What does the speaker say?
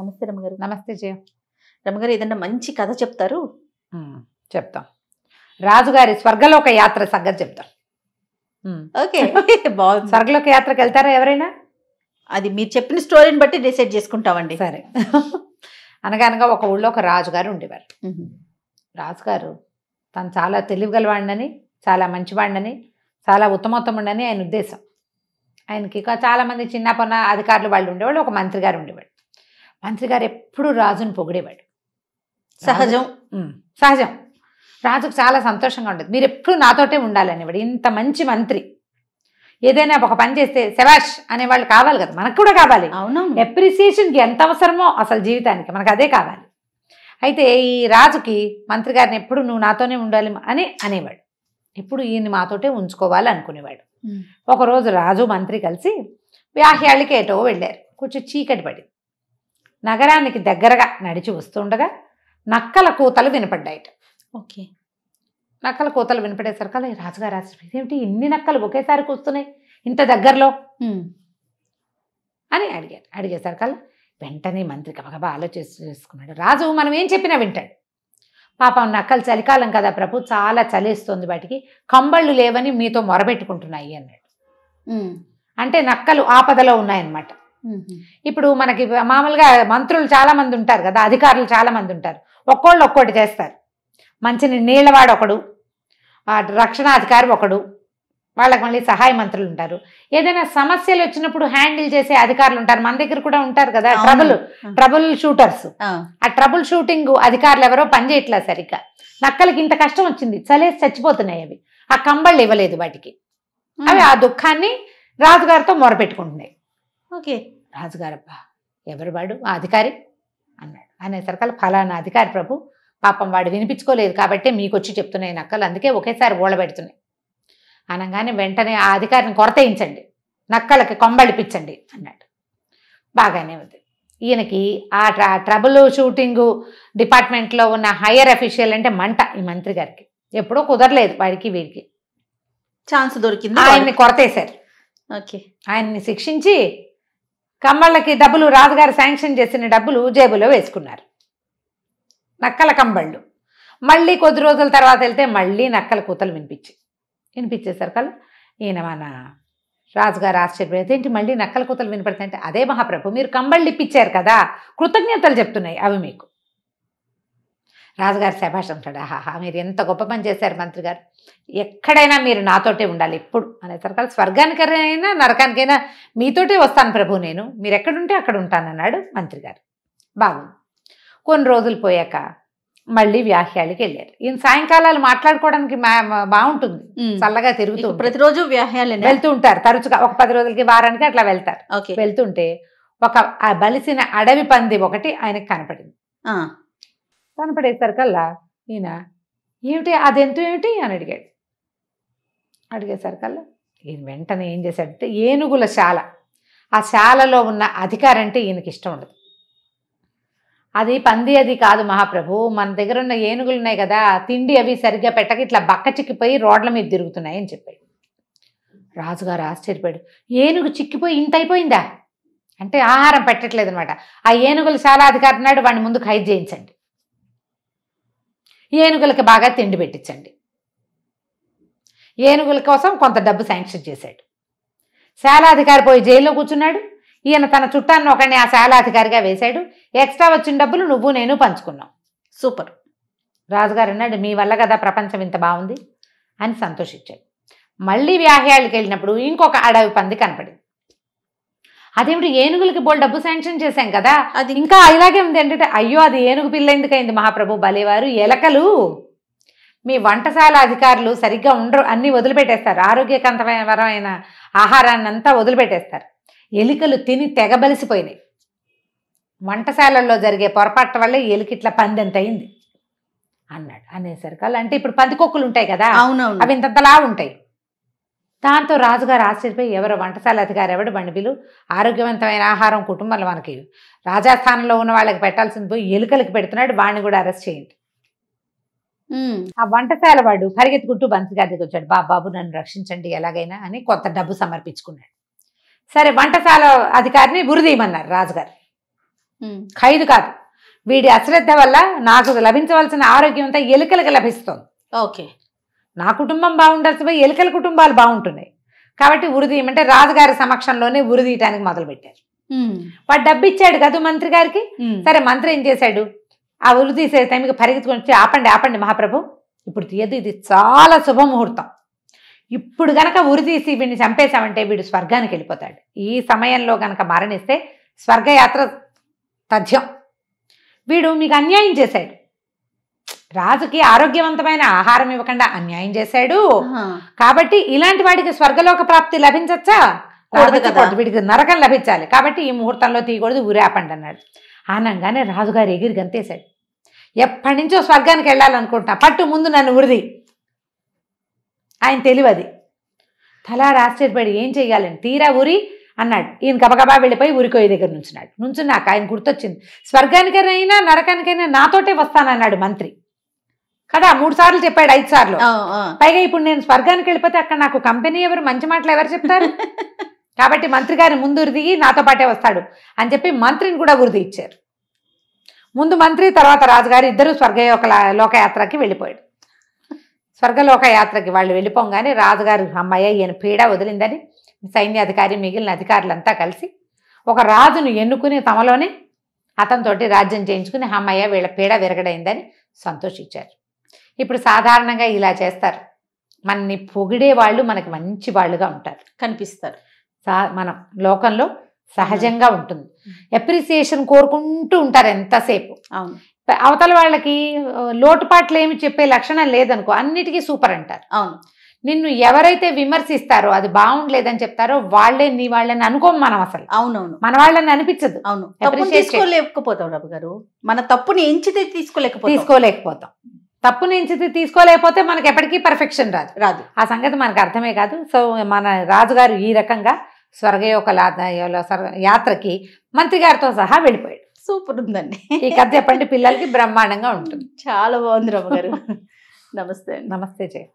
నమస్తే రమ్మగారు నమస్తే జయ రమ్మగారు ఏదన్నా మంచి కథ చెప్తారు చెప్తాం రాజుగారి స్వర్గలోక యాత్ర సంగతి చెప్తాం ఓకే బాగుంది స్వర్గలోక యాత్రకు వెళ్తారా ఎవరైనా అది మీరు చెప్పిన స్టోరీని బట్టి డిసైడ్ చేసుకుంటామండి సరే అనగా ఒక ఊళ్ళో ఒక రాజుగారు ఉండేవారు రాజుగారు తను చాలా తెలివి గలవాడినని చాలా మంచివాడినని చాలా ఉత్తమోత్తముండని ఆయన ఉద్దేశం ఆయనకి చాలామంది చిన్న పొన్న అధికారులు వాళ్ళు ఉండేవాళ్ళు ఒక మంత్రి గారు ఉండేవాడు మంత్రి గారు ఎప్పుడు రాజును పొగిడేవాడు సహజం సహజం రాజుకు చాలా సంతోషంగా ఉండేది మీరు ఎప్పుడు నాతోటే ఉండాలనేవాడు ఇంత మంచి మంత్రి ఏదైనా ఒక పని చేస్తే శవాష్ అనేవాళ్ళు కావాలి కదా మనకు కూడా కావాలి అవును ఎప్రిసియేషన్కి ఎంత అవసరమో అసలు జీవితానికి మనకు అదే కావాలి అయితే ఈ రాజుకి మంత్రి గారిని ఎప్పుడు నువ్వు నాతోనే ఉండాలి అని అనేవాడు ఎప్పుడు ఈయన మాతోటే ఉంచుకోవాలి అనుకునేవాడు ఒకరోజు రాజు మంత్రి కలిసి వ్యాహ్యాళికి ఎటో వెళ్ళారు కొంచెం చీకటి పడింది నగరానికి దగ్గరగా నడిచి వస్తుండగా నక్కల కూతలు వినపడ్డాయట ఓకే నక్కల కూతలు వినపడేసరికి అలా రాజుగారు ఆశ్చర్యపోయింది ఏమిటి ఇన్ని నక్కలు ఒకేసారి కూస్తున్నాయి ఇంత దగ్గరలో అని అడిగారు అడిగేసరికి అలా వెంటనే మంత్రి గబగబా ఆలోచిస్తూ చేసుకున్నాడు రాజు మనం ఏం చెప్పినా వింటాడు పాపం నక్కలు చలికాలం కదా ప్రభు చాలా చలిస్తుంది వాటికి కంబళ్ళు లేవని మీతో మొరబెట్టుకుంటున్నాయి అన్నాడు అంటే నక్కలు ఆపదలో ఉన్నాయన్నమాట ఇప్పుడు మనకి మామూలుగా మంత్రులు చాలా మంది ఉంటారు కదా అధికారులు చాలా మంది ఉంటారు ఒక్కోళ్ళు ఒక్కోటి చేస్తారు మంచి నీళ్ళవాడు ఒకడు రక్షణాధికారి ఒకడు వాళ్ళకి మళ్ళీ సహాయ మంత్రులు ఉంటారు ఏదైనా సమస్యలు వచ్చినప్పుడు హ్యాండిల్ చేసే అధికారులు ఉంటారు మన దగ్గర కూడా ఉంటారు కదా ట్రబుల్ ట్రబుల్ షూటర్స్ ఆ ట్రబుల్ షూటింగ్ అధికారులు ఎవరో పనిచేయట్లేదు సరిగ్గా నక్కలకి ఇంత కష్టం వచ్చింది చలే చచ్చిపోతున్నాయి అవి ఆ కంబళ్ళు ఇవ్వలేదు వాటికి అవి ఆ దుఃఖాన్ని రాజుగారితో మొరపెట్టుకుంటున్నాయి ఓకే రాజుగారబ్బా ఎవరు వాడు ఆ అధికారి అన్నాడు అనేసరికల్ ఫలానా అధికారి ప్రభు పాపం వాడు వినిపించుకోలేదు కాబట్టి మీకు వచ్చి చెప్తున్నాయి నక్కలు అందుకే ఒకేసారి ఓడబెడుతున్నాయి అనగానే వెంటనే ఆ అధికారిని కొరతయించండి నక్కలకి కొమ్మడిపించండి అన్నాడు బాగానే ఉంది ఈయనకి ఆ ట్రా ట్రబుల్ షూటింగు డిపార్ట్మెంట్లో ఉన్న హయ్యర్ అఫీషియల్ అంటే మంట ఈ మంత్రి గారికి ఎప్పుడో కుదరలేదు వాడికి వీడికి ఛాన్స్ దొరికింది ఆయన్ని కొరతేశారు ఓకే ఆయన్ని శిక్షించి కమ్మళ్ళకి డబ్బులు రాజుగారు శాంక్షన్ చేసిన డబ్బులు జేబులో వేసుకున్నారు నక్కల కంబళ్ళు మళ్ళీ కొద్ది రోజుల తర్వాత వెళ్తే మళ్ళీ నక్కల కూతలు వినిపించి వినిపించేసరికల్లా ఈయన మన రాజుగారు ఆశ్చర్యపోయారు ఏంటి మళ్ళీ నక్కల కూతలు అంటే అదే మహాప్రభు మీరు కంబళ్ళు ఇప్పించారు కదా కృతజ్ఞతలు చెప్తున్నాయి అవి మీకు రాజుగారు శభాష్ అంటాడు ఆహాహా మీరు ఎంత గొప్ప పని చేశారు మంత్రి గారు ఎక్కడైనా మీరు నాతోటే ఉండాలి ఎప్పుడు అనేసరికాల స్వర్గానికైనా నరకానికైనా మీతోటే వస్తాను ప్రభు నేను మీరు ఎక్కడుంటే అక్కడ ఉంటానన్నాడు మంత్రి గారు బాగుంది కొన్ని రోజులు పోయాక మళ్ళీ వ్యాహ్యాలకి వెళ్ళారు ఈయన సాయంకాలాలు మాట్లాడుకోవడానికి బాగుంటుంది చల్లగా తిరుగుతూ ప్రతిరోజు వ్యాహ్యాలు వెళ్తూ ఉంటారు తరచుగా ఒక పది రోజులకి వారానికి అట్లా వెళ్తారు వెళ్తుంటే ఒక బలిసిన అడవి పంది ఒకటి ఆయనకు కనపడింది కల్లా ఈయన ఏమిటి అదెంతో ఏమిటి అని అడిగాడు కల్లా ఈయన వెంటనే ఏం చేశాడంటే ఏనుగుల శాల ఆ శాలలో ఉన్న అధికారం అంటే ఈయనకి ఇష్టం ఉండదు అది పంది అది కాదు మహాప్రభు మన దగ్గర ఉన్న ఏనుగులు ఉన్నాయి కదా తిండి అవి సరిగ్గా పెట్టక ఇట్లా బక్క చిక్కిపోయి రోడ్ల మీద తిరుగుతున్నాయి అని చెప్పాడు రాజుగారు ఆశ్చర్యపోయాడు ఏనుగు చిక్కిపోయి ఇంత అయిపోయిందా అంటే ఆహారం పెట్టట్లేదనమాట ఆ ఏనుగుల చాలా అధికారి నాడు వాడిని ముందు ఖైదు చేయించండి ఏనుగులకి బాగా తిండి పెట్టించండి ఏనుగుల కోసం కొంత డబ్బు శాంక్షన్ చేశాడు శాలాధికారి పోయి జైల్లో కూర్చున్నాడు ఈయన తన చుట్టాన్ని ఒకరిని ఆ శాలాధికారిగా వేశాడు ఎక్స్ట్రా వచ్చిన డబ్బులు నువ్వు నేను పంచుకున్నాం సూపర్ రాజుగారు అన్నాడు మీ వల్ల కదా ప్రపంచం ఇంత బాగుంది అని సంతోషించాడు మళ్ళీ వ్యాహ్యాళ్ళకి వెళ్ళినప్పుడు ఇంకొక అడవి పంది కనపడింది అదేమిటి ఏనుగులకి బోల్ డబ్బు శాంక్షన్ చేశాం కదా అది ఇంకా అలాగే ఉంది ఏంటంటే అయ్యో అది ఏనుగు పిల్ల ఎందుకైంది మహాప్రభు బలేవారు ఎలకలు మీ వంటశాల అధికారులు సరిగ్గా ఉండరు అన్నీ వదిలిపెట్టేస్తారు ఆరోగ్యకంతమైన ఆహారాన్ని అంతా వదిలిపెట్టేస్తారు ఎలుకలు తిని తెగబలిసిపోయినాయి వంటశాలల్లో జరిగే పొరపాట్ల వల్ల పంది ఎంత అయింది అన్నాడు అనేసరికి అంటే ఇప్పుడు పందికొక్కులు ఉంటాయి కదా అవునవును అవి ఇంతలా ఉంటాయి దాంతో రాజుగారు ఆశ్చర్యపోయి ఎవరు వంటశాల అధికారి ఎవడు బండిబిలు ఆరోగ్యవంతమైన ఆహారం కుటుంబంలో మనకి రాజాస్థానంలో ఉన్న వాళ్ళకి పెట్టాల్సింది పోయి ఎలుకలకి పెడుతున్నాడు వాడిని కూడా అరెస్ట్ చేయండి ఆ వంటశాల వాడు పరిగెత్తుకుంటూ బంతి గారికి వచ్చాడు బాబాబు నన్ను రక్షించండి ఎలాగైనా అని కొత్త డబ్బు సమర్పించుకున్నాడు సరే వంటశాల అధికారిని బురిదీయమన్నారు రాజుగారు ఖైదు కాదు వీడి అశ్రద్ధ వల్ల నాకు లభించవలసిన ఆరోగ్యం అంతా ఎలుకలకు లభిస్తుంది ఓకే నా కుటుంబం బాగుండాల్సి పోయి ఎలికల కుటుంబాలు బాగుంటున్నాయి కాబట్టి ఉరిదీయమంటే రాజుగారి సమక్షంలోనే ఉరిదీయటానికి మొదలుపెట్టారు వాడు డబ్బు ఇచ్చాడు కదా మంత్రి గారికి సరే మంత్రి ఏం చేశాడు ఆ ఉరి తీసే టైంకి పరిగెత్తుకొని వచ్చి ఆపండి ఆపండి మహాప్రభు ఇప్పుడు తీయదు ఇది చాలా శుభముహూర్తం ఇప్పుడు గనక ఉరి తీసి వీడిని చంపేశామంటే వీడు స్వర్గానికి వెళ్ళిపోతాడు ఈ సమయంలో గనక మరణిస్తే స్వర్గయాత్ర తథ్యం వీడు మీకు అన్యాయం చేశాడు రాజుకి ఆరోగ్యవంతమైన ఆహారం ఇవ్వకుండా అన్యాయం చేశాడు కాబట్టి ఇలాంటి వాడికి స్వర్గలోక ప్రాప్తి లభించచ్చా వీడికి నరకం లభించాలి కాబట్టి ఈ ముహూర్తంలో తీయకూడదు ఊరేపండి అన్నాడు ఆనంగానే రాజుగారు ఎగిరి గంతేశాడు ఎప్పటి నుంచో స్వర్గానికి వెళ్ళాలనుకుంటున్నా పట్టు ముందు నన్ను ఉరిది ఆయన తెలివది తలా ఆశ్చర్యపడి ఏం చేయాలని తీరా ఊరి అన్నాడు ఈయన గబగబా వెళ్ళిపోయి ఊరికోయ దగ్గర నుంచున్నాడు నుంచున్నాక ఆయన గుర్తొచ్చింది స్వర్గానికైనా నరకానికైనా నాతోటే వస్తానన్నాడు మంత్రి కదా మూడు సార్లు చెప్పాడు ఐదు సార్లు పైగా ఇప్పుడు నేను స్వర్గానికి వెళ్ళిపోతే అక్కడ నాకు కంపెనీ ఎవరు మంచి మాటలు ఎవరు చెప్తారు కాబట్టి మంత్రి గారి ముందు ఉరిదిగి నాతో పాటే వస్తాడు అని చెప్పి మంత్రిని కూడా ఉరిది ఇచ్చారు ముందు మంత్రి తర్వాత రాజుగారు ఇద్దరు యొక్క లోకయాత్రకి వెళ్ళిపోయాడు స్వర్గలోక యాత్రకి వాళ్ళు వెళ్ళిపోగానే రాజుగారు అమ్మాయి ఈయన పీడ వదిలిందని సైన్యాధికారి మిగిలిన అధికారులంతా కలిసి ఒక రాజును ఎన్నుకుని తమలోనే అతనితోటి రాజ్యం చేయించుకుని అమ్మయ్య వీళ్ళ పీడ విరగడైందని సంతోషించారు ఇప్పుడు సాధారణంగా ఇలా చేస్తారు మనని పొగిడే వాళ్ళు మనకి మంచి వాళ్ళుగా ఉంటారు కనిపిస్తారు మనం లోకంలో సహజంగా ఉంటుంది అప్రిసియేషన్ కోరుకుంటూ ఉంటారు ఎంతసేపు అవును అవతల వాళ్ళకి లోటుపాట్లు ఏమి చెప్పే లక్షణం లేదనుకో అన్నిటికీ సూపర్ అంటారు అవును నిన్ను ఎవరైతే విమర్శిస్తారో అది బాగుండలేదని చెప్తారో వాళ్ళే నీ వాళ్ళని అనుకోము మనం అసలు అవునవును మన వాళ్ళని అనిపించదు అవును తీసుకోలేకపోతాం రవి గారు మన తప్పుని ఎంచితే తీసుకోలేకపోతే తీసుకోలేకపోతాం తప్పు నుంచి తీసుకోలేకపోతే మనకి ఎప్పటికీ పర్ఫెక్షన్ రాదు రాదు ఆ సంగతి మనకు అర్థమే కాదు సో మన రాజుగారు ఈ రకంగా స్వర్గయోక యాత్రకి మంత్రి గారితో సహా వెళ్ళిపోయాడు సూపర్ ఉందండి ఈ కథ చెప్పండి పిల్లలకి బ్రహ్మాండంగా ఉంటుంది చాలా బాగుంది రమ్మగారు నమస్తే నమస్తే జయ